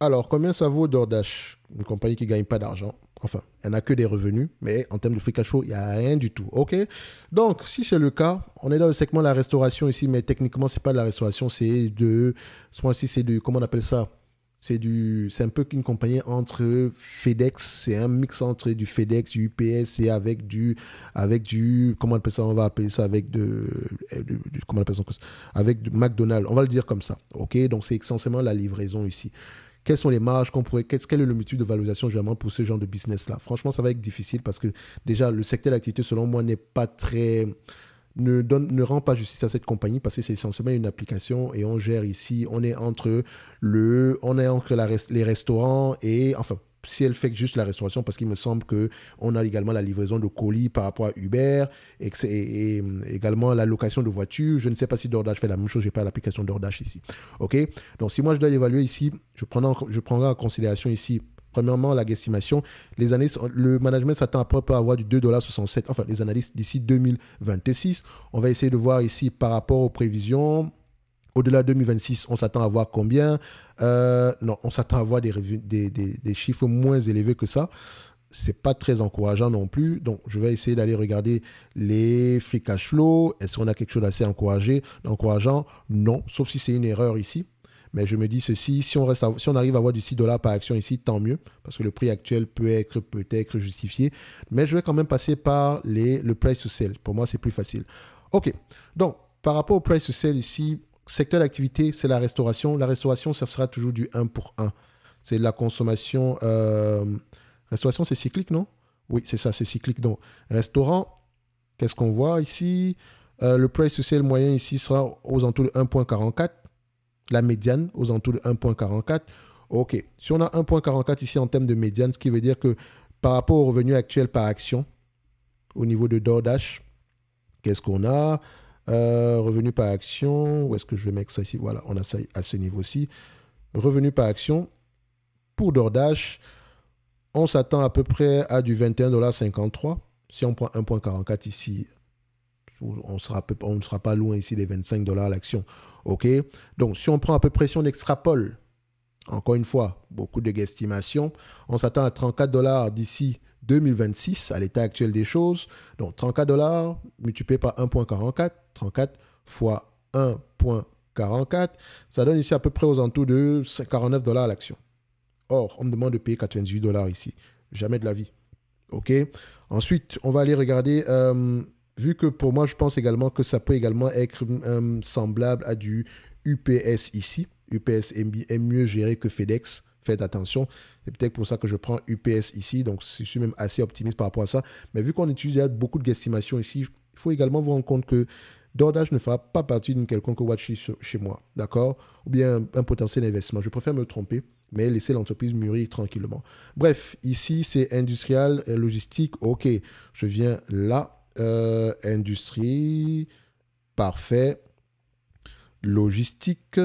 Alors, combien ça vaut DoorDash Une compagnie qui ne gagne pas d'argent. Enfin, elle n'a que des revenus, mais en termes de free cash flow, il n'y a rien du tout. OK Donc, si c'est le cas, on est dans le segment de la restauration ici, mais techniquement, ce n'est pas de la restauration, c'est de. Ce c'est de. Comment on appelle ça c'est du c'est un peu qu'une compagnie entre FedEx c'est un mix entre du FedEx UPS et avec du avec du comment on appelle ça on va appeler ça avec de, euh, comment on appelle ça avec du McDonald's on va le dire comme ça ok donc c'est essentiellement la livraison ici quelles sont les marges qu'on pourrait, quelle est le multiple de valorisation généralement pour ce genre de business-là Franchement, ça va être difficile parce que déjà, le secteur d'activité, selon moi, n'est pas très... Ne, donne, ne rend pas justice à cette compagnie parce que c'est essentiellement une application et on gère ici, on est entre, le, on est entre les restaurants et, enfin, si elle fait juste la restauration, parce qu'il me semble qu'on a également la livraison de colis par rapport à Uber, et, également la location de voitures. Je ne sais pas si DoorDash fait la même chose, je n'ai pas l'application DoorDash ici. OK Donc, si moi je dois évaluer ici, je prendrai, je prendrai en considération ici Premièrement, la guestimation. Les années, le management s'attend à peu à avoir du 2,67$, enfin les analystes d'ici 2026. On va essayer de voir ici par rapport aux prévisions, au-delà de 2026, on s'attend à voir combien euh, Non, on s'attend à voir des, des, chiffres moins élevés que ça. C'est pas très encourageant non plus. Donc, je vais essayer d'aller regarder les free cash flow. Est-ce qu'on a quelque chose d'assez encourageant Non, sauf si c'est une erreur ici. Mais je me dis ceci, si on, arrive à avoir du 6 dollars par action ici, tant mieux, parce que le prix actuel peut être peut-être justifié. Mais je vais quand même passer par le price to sell. Pour moi, c'est plus facile. OK. Donc, par rapport au price to sell ici, secteur d'activité, c'est la restauration. La restauration, ça sera toujours du 1 pour 1. C'est la consommation. Euh, restauration, c'est cyclique, non Oui, c'est ça, c'est cyclique. Donc, restaurant, qu'est-ce qu'on voit ici euh, Le prix social moyen ici sera aux alentours de 1,44. La médiane, aux alentours de 1,44. OK. Si on a 1,44 ici en termes de médiane, ce qui veut dire que par rapport au revenu actuel par action, au niveau de DoorDash, qu'est-ce qu'on a euh, revenu par action, où est-ce que je vais mettre ça ici Voilà, on a ça à ce niveau-ci. Revenu par action, pour DoorDash, on s'attend à peu près à du 21,53$. Si on prend 1,44$ ici, on sera on ne sera pas loin ici des 25 dollars l'action. OK Donc, si on prend à peu près, si on extrapole, encore une fois, beaucoup de guesstimations, on s'attend à 34 dollars d'ici 2026, à l'état actuel des choses, donc 34 dollars multiplié par 1.44, 34 fois 1.44, ça donne ici à peu près aux entours de 49 dollars à l'action. Or, on me demande de payer 98 dollars ici. Jamais de la vie. OK Ensuite, on va aller regarder, euh, vu que pour moi, je pense également que ça peut également être euh, semblable à du UPS ici. UPS est mieux géré que FedEx faites attention. C'est peut-être pour ça que je prends UPS ici. Donc, je suis même assez optimiste par rapport à ça. Mais vu qu'on utilise beaucoup de guestimation ici, il faut également vous rendre compte que DoorDash ne fera pas partie d'une quelconque watch chez moi, d'accord Ou bien un, potentiel investissement. Je préfère me tromper, mais laisser l'entreprise mûrir tranquillement. Bref, ici, c'est industriel, logistique, ok. Je viens là, euh, industrie, parfait, logistique,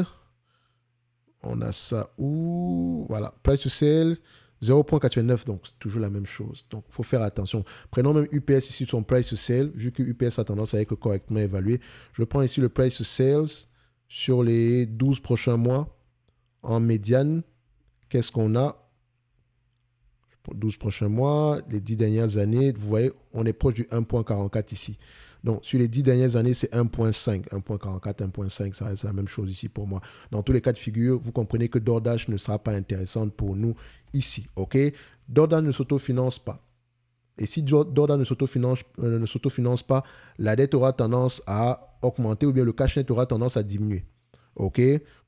on a ça où Voilà, price to sale, 0.89, donc c'est toujours la même chose. Donc, il faut faire attention. Prenons même UPS ici, son price to sale, vu que UPS a tendance à être correctement évalué. Je prends ici le price to sales sur les 12 prochains mois. En médiane, qu'est-ce qu'on a 12 prochains mois, les 10 dernières années, vous voyez, on est proche du 1.44 ici. Donc, sur les dix dernières années, c'est 1.5, 1.44, 1.5, ça reste la même chose ici pour moi. Dans tous les cas de figure, vous comprenez que Dordache ne sera pas intéressante pour nous ici, ok ne s'autofinance pas. Et si Dordache euh, ne s'autofinance pas, la dette aura tendance à augmenter ou bien le cash net aura tendance à diminuer. OK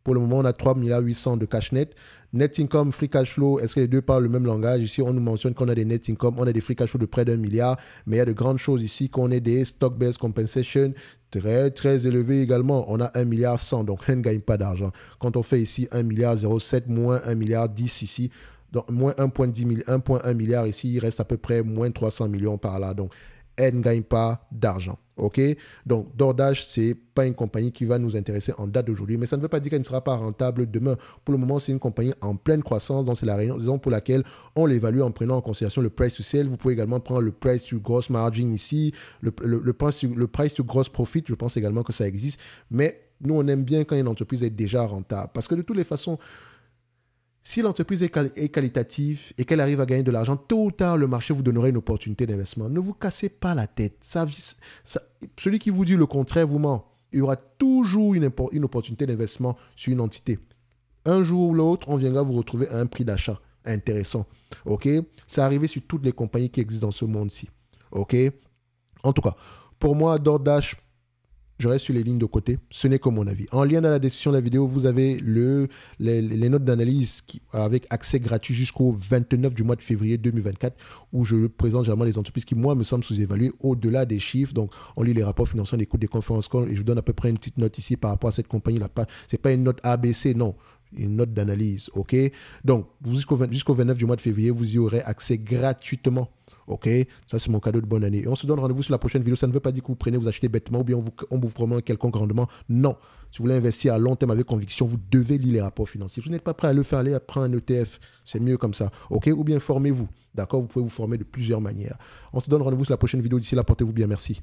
Pour le moment, on a 3,8 milliards de cash net. Net income, free cash flow, est-ce que les deux parlent le même langage Ici, on nous mentionne qu'on a des net income, on a des free cash flow de près d'un milliard, mais il y a de grandes choses ici, qu'on ait des stock-based compensation très, très élevés également. On a 1,1 milliard 100, donc on ne gagne pas d'argent. Quand on fait ici 1,07 milliard 07 moins 1 milliard 10 ici, donc moins 1,1 milliard ici, il reste à peu près moins 300 millions par là. Donc, elle ne gagne pas d'argent. OK Donc, Dordage, ce n'est pas une compagnie qui va nous intéresser en date d'aujourd'hui, mais ça ne veut pas dire qu'elle ne sera pas rentable demain. Pour le moment, c'est une compagnie en pleine croissance, donc c'est la raison pour laquelle on l'évalue en prenant en considération le price to sale. Vous pouvez également prendre le price to gross margin ici, le, le price to gross profit, je pense également que ça existe, mais nous, on aime bien quand une entreprise est déjà rentable. Parce que de toutes les façons, si l'entreprise est, qualitative et qu'elle arrive à gagner de l'argent, tôt ou tard, le marché vous donnera une opportunité d'investissement. Ne vous cassez pas la tête. celui qui vous dit le contraire vous ment. Il y aura toujours une, opportunité d'investissement sur une entité. Un jour ou l'autre, on viendra vous retrouver à un prix d'achat intéressant. OK Ça arrivé sur toutes les compagnies qui existent dans ce monde-ci. OK En tout cas, pour moi, DoorDash, je reste sur les lignes de côté. Ce n'est que mon avis. En lien dans la description de la vidéo, vous avez le, les, notes d'analyse avec accès gratuit jusqu'au 29 du mois de février 2024, où je présente généralement les entreprises qui, moi, me semblent sous-évaluées au-delà des chiffres. Donc, on lit les rapports financiers, on coûts des conférences et je vous donne à peu près une petite note ici par rapport à cette compagnie. là Ce n'est pas une note ABC, non une note d'analyse, ok Donc, jusqu'au jusqu'au 29 du mois de février, vous y aurez accès gratuitement Ok Ça, c'est mon cadeau de bonne année. Et on se donne rendez-vous sur la prochaine vidéo. Ça ne veut pas dire que vous prenez, vous achetez bêtement ou bien vous, on vous promet quelconque rendement. Non. Si vous voulez investir à long terme avec conviction, vous devez lire les rapports financiers. vous n'êtes pas prêt à le faire, allez prendre un ETF. C'est mieux comme ça. Ok Ou bien formez-vous. D'accord Vous pouvez vous former de plusieurs manières. On se donne rendez-vous sur la prochaine vidéo. D'ici là, portez-vous bien. Merci.